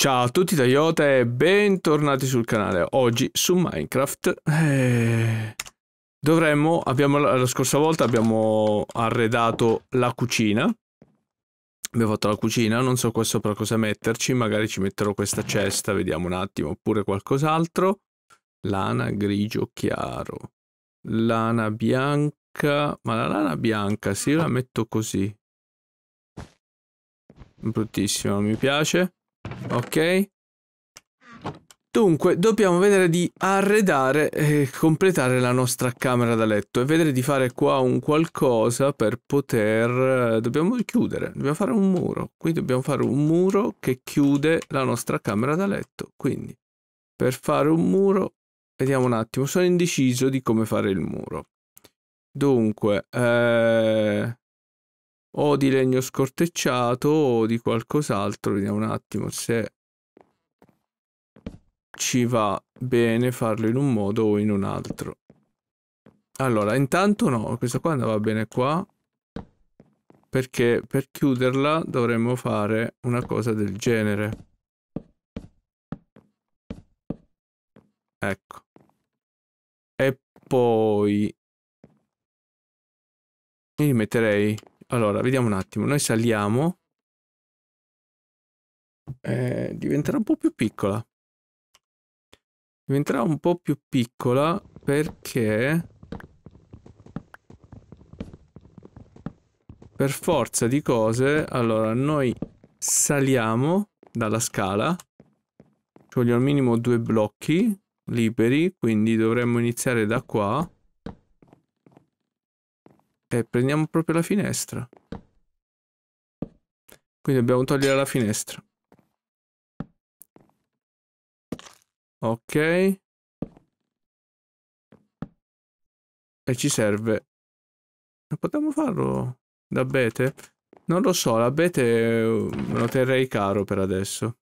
Ciao a tutti Toyota e bentornati sul canale. Oggi su Minecraft eh, dovremmo, abbiamo, la scorsa volta abbiamo arredato la cucina. Abbiamo fatto la cucina, non so qua sopra cosa metterci, magari ci metterò questa cesta, vediamo un attimo, oppure qualcos'altro. Lana grigio chiaro, lana bianca, ma la lana bianca, sì, la metto così. Bruttissima, mi piace. Ok. Dunque, dobbiamo vedere di arredare e completare la nostra camera da letto e vedere di fare qua un qualcosa per poter... Eh, dobbiamo chiudere, dobbiamo fare un muro. Qui dobbiamo fare un muro che chiude la nostra camera da letto. Quindi, per fare un muro, vediamo un attimo, sono indeciso di come fare il muro. Dunque, eh o di legno scortecciato o di qualcos'altro. Vediamo un attimo se ci va bene farlo in un modo o in un altro. Allora, intanto no, questa qua andava bene qua. Perché per chiuderla dovremmo fare una cosa del genere. Ecco. E poi... Li metterei allora, vediamo un attimo. Noi saliamo. Eh, diventerà un po' più piccola. Diventerà un po' più piccola perché... Per forza di cose, allora, noi saliamo dalla scala. Ci vogliono al minimo due blocchi liberi, quindi dovremmo iniziare da qua. E prendiamo proprio la finestra. Quindi dobbiamo togliere la finestra. Ok. E ci serve. Potremmo farlo da bete? Non lo so, l'abete eh, me lo terrei caro per adesso.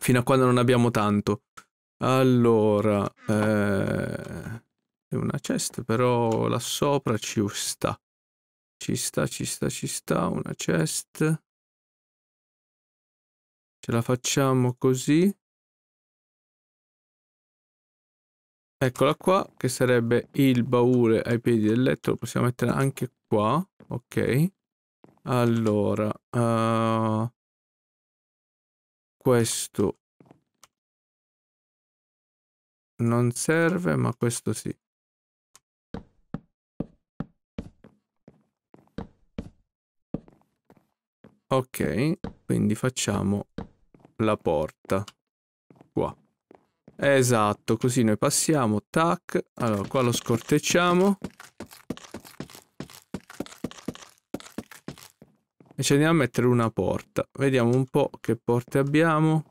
Fino a quando non abbiamo tanto. Allora... Eh... È una cesta, però là sopra ci sta. Ci sta, ci sta, ci sta, una chest. Ce la facciamo così. Eccola qua, che sarebbe il baule ai piedi del letto. Lo possiamo mettere anche qua, ok. Allora, uh, questo non serve, ma questo sì. Ok, quindi facciamo la porta qua. Esatto, così noi passiamo, tac. Allora, qua lo scortecciamo. E ci andiamo a mettere una porta. Vediamo un po' che porte abbiamo.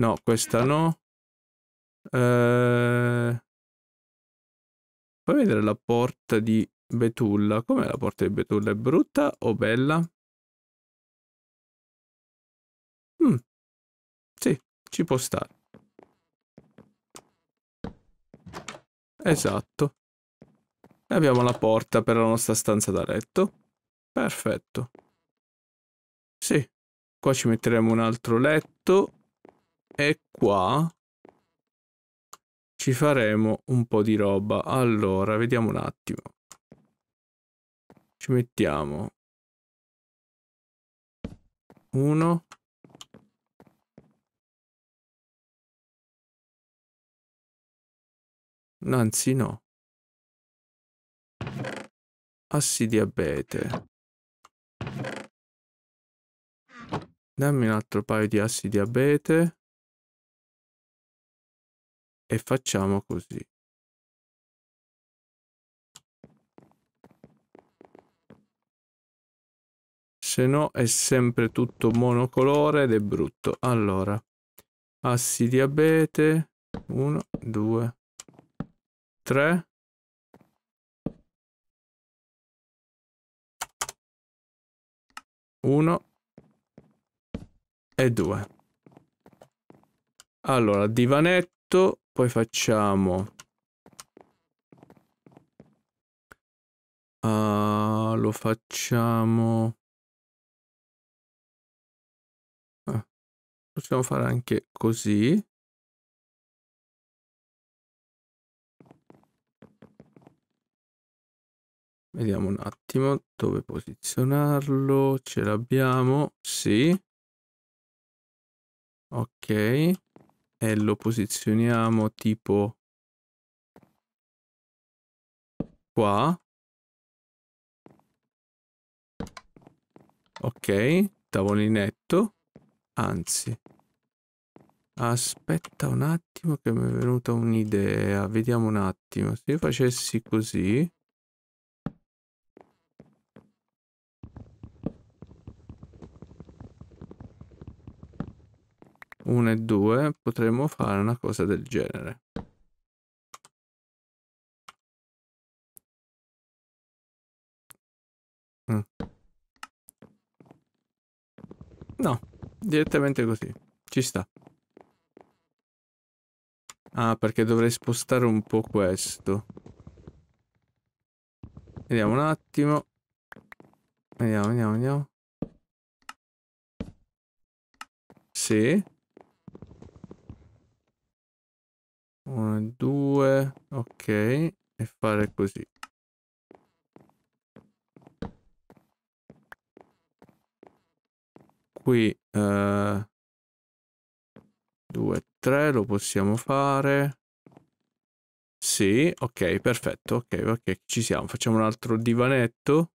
No, questa no. Eh... Puoi vedere la porta di Betulla. Com'è la porta di Betulla? È brutta o bella? Mm. Sì, ci può stare. Esatto. E abbiamo la porta per la nostra stanza da letto. Perfetto. Sì. Qua ci metteremo un altro letto. E qua ci faremo un po' di roba. Allora, vediamo un attimo. Ci mettiamo uno Anzi no. Assi ah Assidiabete. Dammi un altro paio di assi assidiabete. E facciamo così. se no è sempre tutto monocolore ed è brutto. Allora, assi diabete, 1, 2, 3. Uno e due. Allora, divanetto, poi facciamo... Uh, lo facciamo... Ah, possiamo fare anche così. Vediamo un attimo dove posizionarlo. Ce l'abbiamo. Sì. Ok. E lo posizioniamo tipo qua. Ok, tavolinetto. Anzi, aspetta un attimo che mi è venuta un'idea. Vediamo un attimo. Se io facessi così... 1 e 2 potremmo fare una cosa del genere. Mm. No, direttamente così. Ci sta. Ah, perché dovrei spostare un po' questo. Vediamo un attimo. Vediamo, vediamo, vediamo. Sì. come due, ok, e fare così. Qui eh, due, tre, lo possiamo fare. Sì, ok, perfetto, ok, ok, ci siamo. Facciamo un altro divanetto.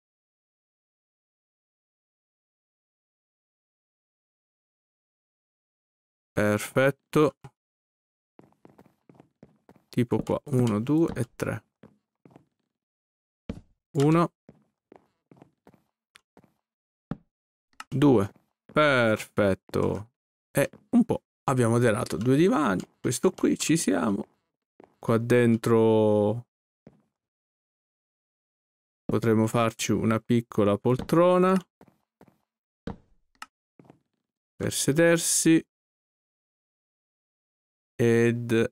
Perfetto, tipo qua 1 2 e 3 1 2 perfetto e un po' abbiamo tirato due divani questo qui ci siamo qua dentro potremmo farci una piccola poltrona per sedersi ed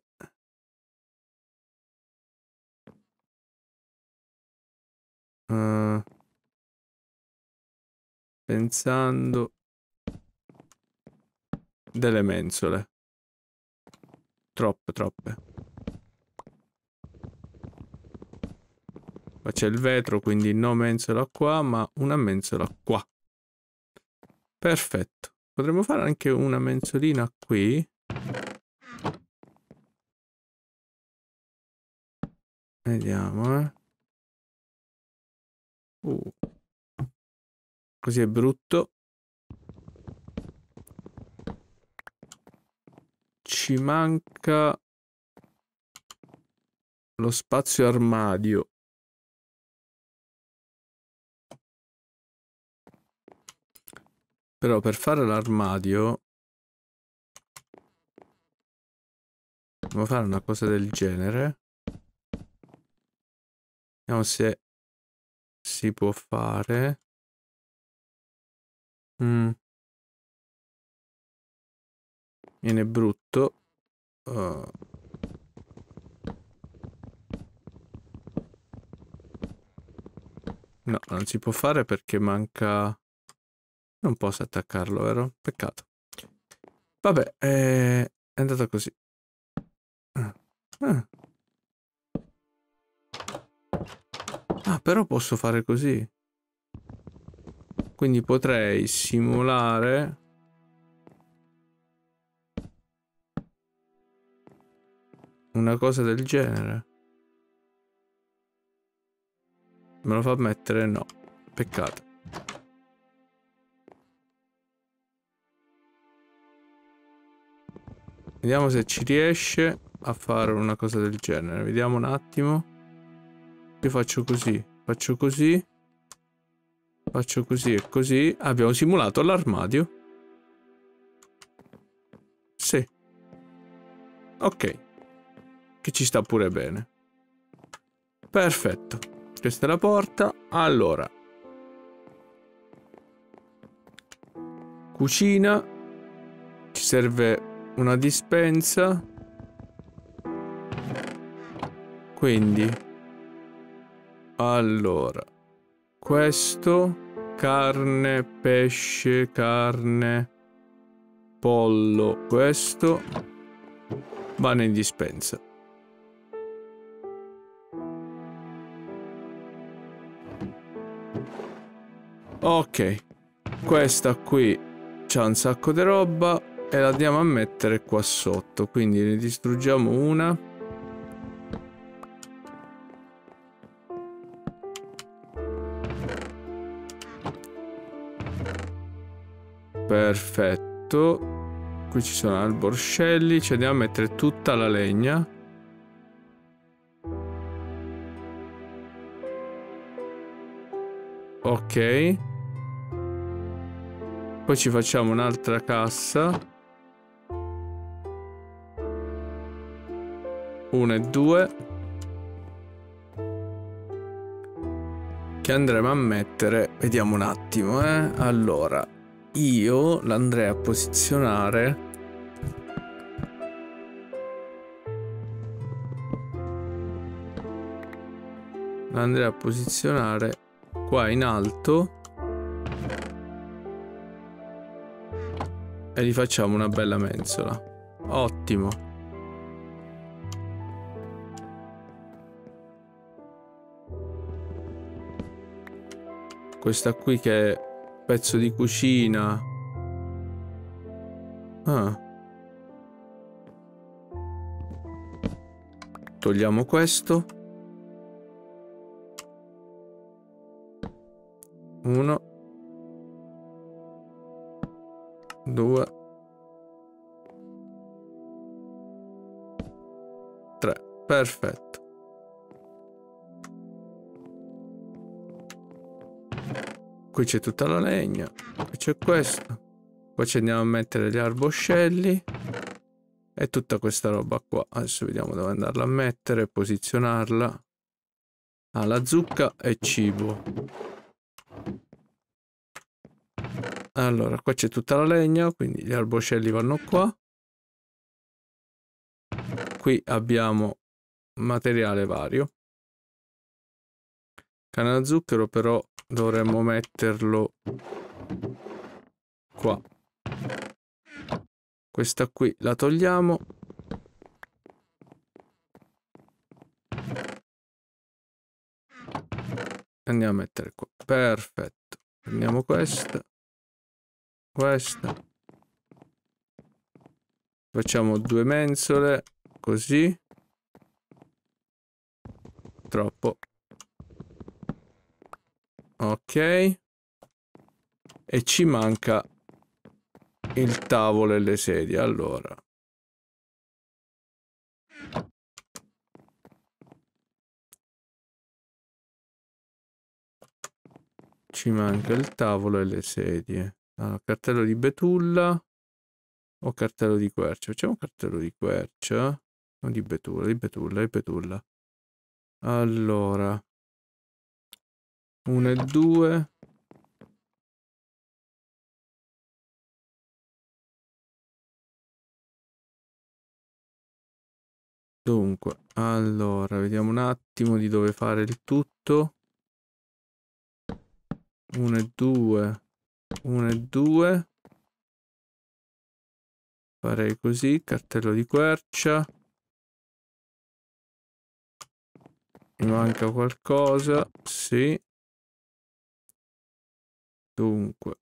Pensando... Delle mensole. Troppe, troppe. Qua c'è il vetro, quindi no mensola qua, ma una mensola qua. Perfetto. Potremmo fare anche una mensolina qui. Vediamo, eh. Uh. Così è brutto. Ci manca lo spazio armadio. Però per fare l'armadio Devo fare una cosa del genere Vediamo se si può fare Mm. Viene brutto. Uh. No, non si può fare perché manca... Non posso attaccarlo, vero? Peccato. Vabbè, eh, è andata così. Ah. Ah. ah, però posso fare così. Quindi potrei simulare... Una cosa del genere. Me lo fa mettere? No. Peccato. Vediamo se ci riesce a fare una cosa del genere. Vediamo un attimo. Io faccio così. Faccio così. Faccio così e così. Abbiamo simulato l'armadio. Sì. Ok. Che ci sta pure bene. Perfetto. Questa è la porta. Allora. Cucina. Ci serve una dispensa. Quindi. Allora questo carne, pesce, carne, pollo, questo vanno in dispensa. Ok, questa qui c'ha un sacco di roba e la andiamo a mettere qua sotto, quindi ne distruggiamo una. Perfetto. Qui ci sono alborscelli, ci andiamo a mettere tutta la legna. Ok. Poi ci facciamo un'altra cassa. Una e due. Che andremo a mettere, vediamo un attimo, eh. Allora, io l'andrei a posizionare l'andrei a posizionare qua in alto e gli facciamo una bella mensola ottimo questa qui che pezzo di cucina. Ah. Togliamo questo. Uno. Due. Tre. Perfetto. Qui c'è tutta la legna. Qui c'è questo. Qua ci andiamo a mettere gli arboscelli. E tutta questa roba qua. Adesso vediamo dove andarla a mettere, posizionarla. Ah, la zucca e cibo. Allora, qua c'è tutta la legna, quindi gli arboscelli vanno qua. Qui abbiamo materiale vario. Canna zucchero però Dovremmo metterlo qua. Questa qui la togliamo. Andiamo a mettere qua. Perfetto. Prendiamo questa. Questa. Facciamo due mensole. Così. Troppo. Ok. E ci manca il tavolo e le sedie. Allora. Ci manca il tavolo e le sedie. Allora, cartello di betulla o cartello di quercia? Facciamo cartello di quercia. o di betulla, di betulla, di betulla. Allora. 1 e 2. Dunque, allora, vediamo un attimo di dove fare il tutto. 1 e 2, 1 e 2. Farei così, cartello di quercia. Mi manca qualcosa, sì. Dunque.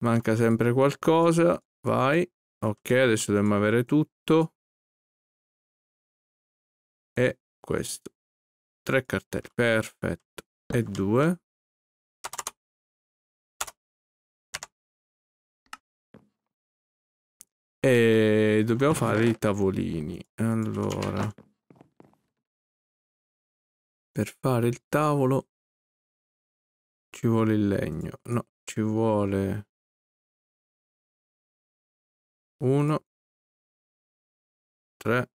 Manca sempre qualcosa. Vai. Ok, adesso dobbiamo avere tutto. E questo. Tre cartelli. Perfetto. E due. E dobbiamo fare i tavolini. Allora. Per fare il tavolo ci vuole il legno. No, ci vuole uno, tre.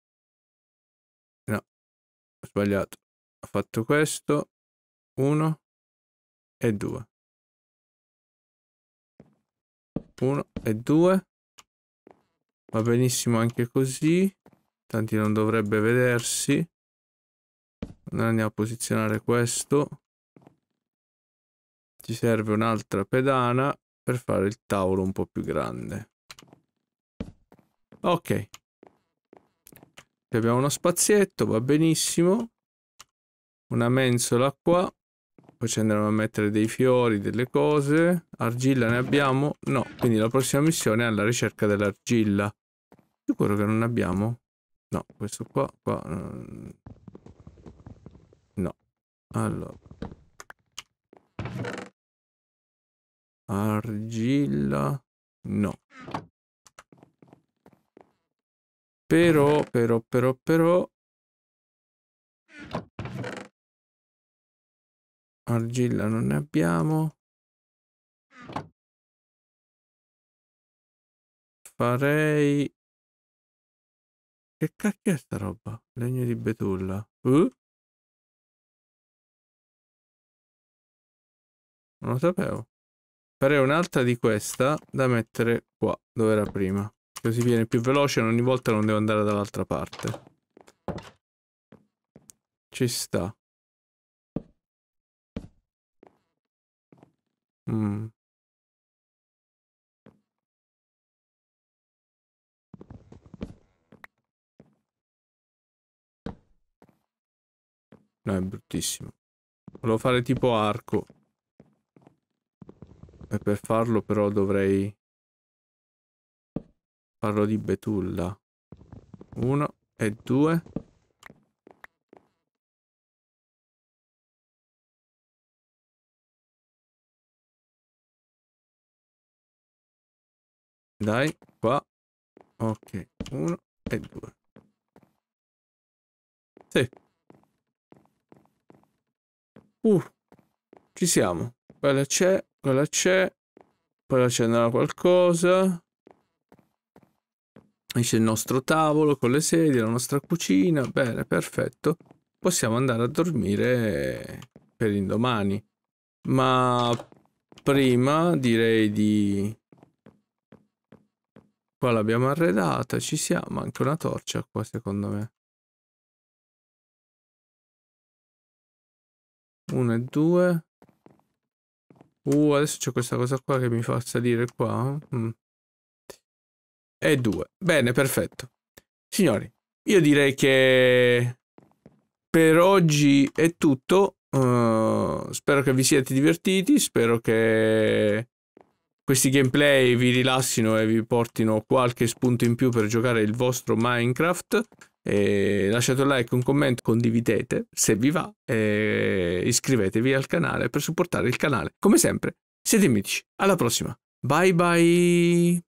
No, ho sbagliato. Ho fatto questo, uno e due. Uno e due. Va benissimo anche così. Tanti non dovrebbe vedersi andiamo a posizionare questo ci serve un'altra pedana per fare il tavolo un po' più grande ok abbiamo uno spazietto va benissimo una mensola qua poi ci andremo a mettere dei fiori, delle cose. Argilla ne abbiamo? No, quindi la prossima missione è alla ricerca dell'argilla. Sicuro che non abbiamo? No, questo qua, qua... Mm, allora. Argilla. No. Però, però, però, però... Argilla non ne abbiamo. Farei... Che cacchio è sta roba? Legno di betulla. Uh? Non lo sapevo. Farei un'altra di questa da mettere qua, dove era prima. Così viene più veloce e ogni volta non devo andare dall'altra parte. Ci sta. Mm. No, è bruttissimo. Volevo fare tipo arco. E eh, per farlo però dovrei farlo di betulla. Uno e due. Dai, qua. Ok, uno e due. Sì. Uh, ci siamo. Quella c'è, quella c'è. Poi là c'è qualcosa. c'è il nostro tavolo con le sedie, la nostra cucina. Bene, perfetto. Possiamo andare a dormire per l'indomani. Ma prima direi di... Qua l'abbiamo arredata, ci siamo. Anche una torcia qua, secondo me. Uno e due. Uh, adesso c'è questa cosa qua che mi fa salire qua. Eh? Mm. E due. Bene, perfetto. Signori, io direi che per oggi è tutto. Uh, spero che vi siate divertiti, spero che questi gameplay vi rilassino e vi portino qualche spunto in più per giocare il vostro Minecraft. E lasciate un like, un commento, condividete se vi va e iscrivetevi al canale per supportare il canale. Come sempre, siete mitici. Alla prossima. Bye bye.